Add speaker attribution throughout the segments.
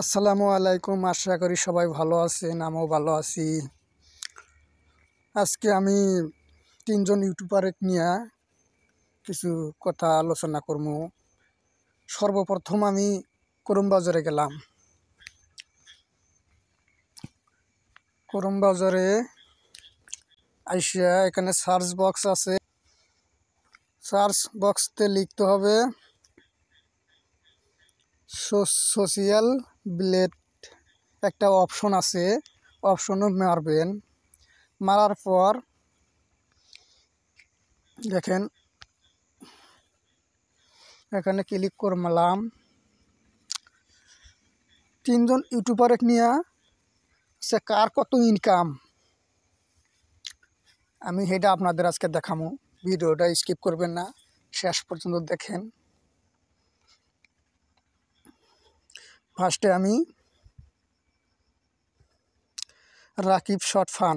Speaker 1: আসসালামু আলাইকুম আশা করি সবাই ভালো আছেন আমিও ভালো আছি আজকে আমি তিনজন ইউটিউবারের নিয়ে কিছু কথা আলোচনা করব সর্বপ্রথম আমি করমবাজারে গেলাম করমবাজারে আইসিয়া এখানে সার্চ বক্স আছে সার্চ বক্সতে লিখতে হবে সোশিয়াল ব্লেড একটা অপশন আছে অপশনও মারবেন মারার পর দেখেন এখানে ক্লিক করলাম তিনজন ইউটিউবার নিয়ে সে কার কত ইনকাম আমি সেটা আপনাদের আজকে দেখামো ভিডিওটা স্কিপ করবেন না শেষ পর্যন্ত দেখেন ফার্স্টে আমি রাকিব শর্ট ফান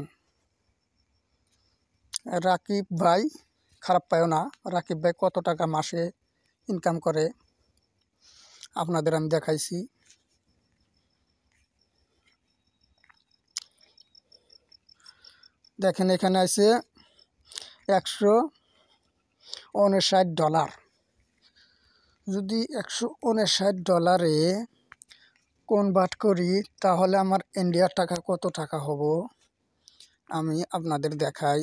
Speaker 1: রাকিব ভাই খারাপ পায় না রাকিব ভাই কত টাকা মাসে ইনকাম করে আপনাদের আমি দেখাইছি দেখেন এখানে আছে একশো উনষাট ডলার যদি একশো উনষাট ডলারে কনভার্ট করি তাহলে আমার ইন্ডিয়ার টাকা কত টাকা হব আমি আপনাদের দেখাই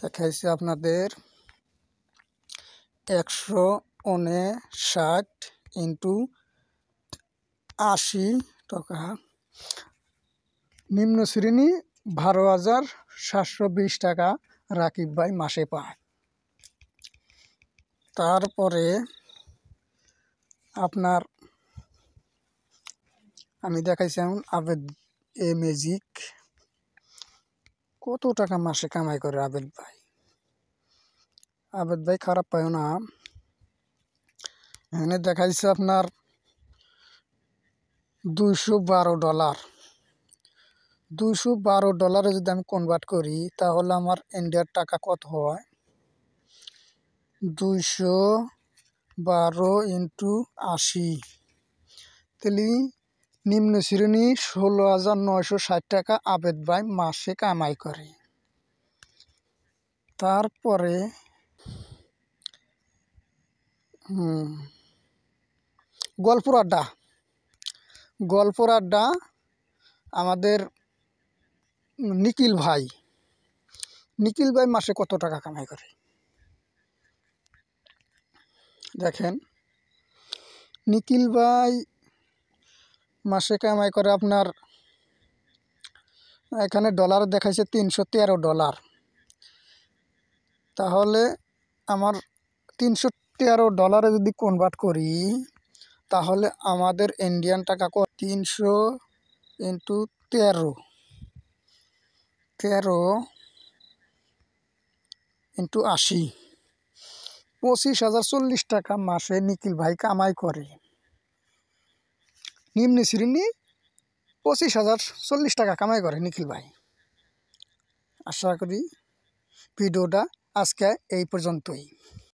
Speaker 1: দেখাইছি আপনাদের একশো ষাট ইন্টু আশি টাকা নিম্ন শ্রেণী বারো হাজার সাতশো বিশ টাকা রাকিব ভাই মাসে পায় তারপরে আপনার আমি দেখাইছি এমন আবেদ এ ম্যাজিক কত টাকা মাসে কামাই করে আবেদ ভাই আবেদ ভাই খারাপ পায় না এখানে দেখাইছে আপনার দুইশো বারো ডলার দুইশো বারো ডলারে যদি আমি কনভার্ট করি তাহলে আমার ইন্ডিয়ার টাকা কত হয় দুইশো বারো ইন্টু আশি তাহলে নিম্ন শ্রেণী ষোলো হাজার নয়শো ষাট টাকা আবেদ ভাই মাসে কামাই করে তারপরে গল্পর আড্ডা গল্পর আড্ডা আমাদের নিখিল ভাই নিখিল ভাই মাসে কত টাকা কামাই করে দেখেন নিখিল ভাই মাসে কামাই করে আপনার এখানে ডলার দেখাইছে তিনশো তেরো ডলার তাহলে আমার তিনশো তেরো ডলারে যদি কনভার্ট করি তাহলে আমাদের ইন্ডিয়ান টাকা তিনশো ইন্টু তেরো তেরো ইন্টু আশি পঁচিশ হাজার চল্লিশ টাকা মাসে নিখিল ভাই কামাই করে নিম্ন শ্রেণী পঁচিশ হাজার চল্লিশ টাকা কামাই করে নিখিল ভাই আশা করি ভিডিওটা আজকে এই পর্যন্তই